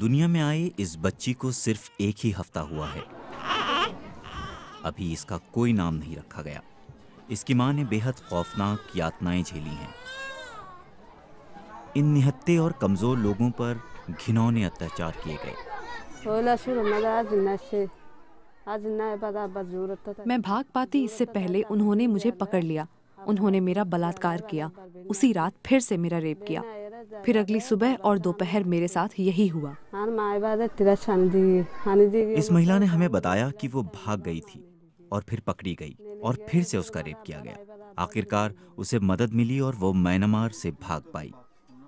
दुनिया में आए इस बच्ची को सिर्फ एक ही हफ्ता हुआ है अभी इसका कोई नाम नहीं रखा गया इसकी मां ने बेहद खौफनाक यातनाएं झेली हैं इन निहत्ते और कमजोर लोगों पर घिनौने अत्याचार किए गए मैं भाग पाती इससे पहले उन्होंने मुझे पकड़ लिया उन्होंने मेरा बलात्कार किया उसी रात फिर से मेरा रेप किया फिर अगली सुबह और दोपहर मेरे साथ यही हुआ हाँ, इस महिला ने हमें बताया कि वो भाग गई थी और फिर पकड़ी गई और फिर से उसका रेप किया गया आखिरकार उसे मदद मिली और वो म्यांमार से भाग पाई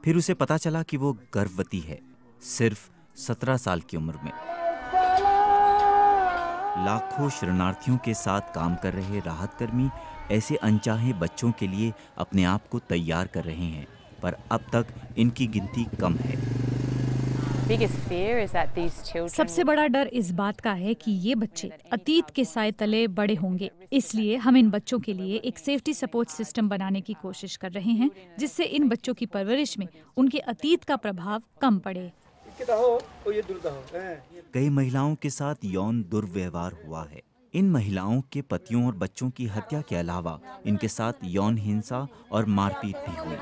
फिर उसे पता चला कि वो गर्भवती है सिर्फ सत्रह साल की उम्र में लाखों शरणार्थियों के साथ काम कर रहे राहत कर्मी ऐसे अनचाहे बच्चों के लिए अपने आप को तैयार कर रहे हैं पर अब तक इनकी गिनती कम है सबसे बड़ा डर इस बात का है कि ये बच्चे अतीत के साय तले बड़े होंगे इसलिए हम इन बच्चों के लिए एक सेफ्टी सपोर्ट सिस्टम बनाने की कोशिश कर रहे हैं जिससे इन बच्चों की परवरिश में उनके अतीत का प्रभाव कम पड़े कई महिलाओं के साथ यौन दुर्व्यवहार हुआ है इन महिलाओं के पतियों और बच्चों की हत्या के अलावा इनके साथ यौन हिंसा और मारपीट भी हुई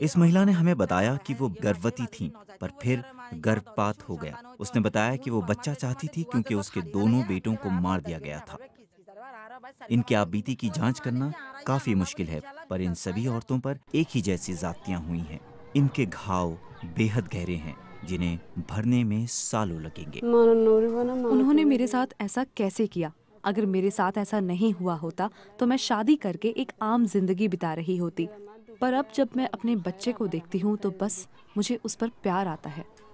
इस महिला ने हमें बताया कि वो गर्भवती थी पर फिर गर्भपात हो गया उसने बताया कि वो बच्चा चाहती थी क्योंकि उसके दोनों बेटों को मार दिया गया था आप बीती की जांच करना काफी मुश्किल है पर इन सभी औरतों पर एक ही जैसी जातियां हुई हैं इनके घाव बेहद गहरे हैं जिन्हें भरने में सालों लगेंगे उन्होंने मेरे साथ ऐसा कैसे किया अगर मेरे साथ ऐसा नहीं हुआ होता तो मैं शादी करके एक आम जिंदगी बिता रही होती पर अब जब मैं अपने बच्चे को देखती हूँ तो बस मुझे उस पर प्यार आता है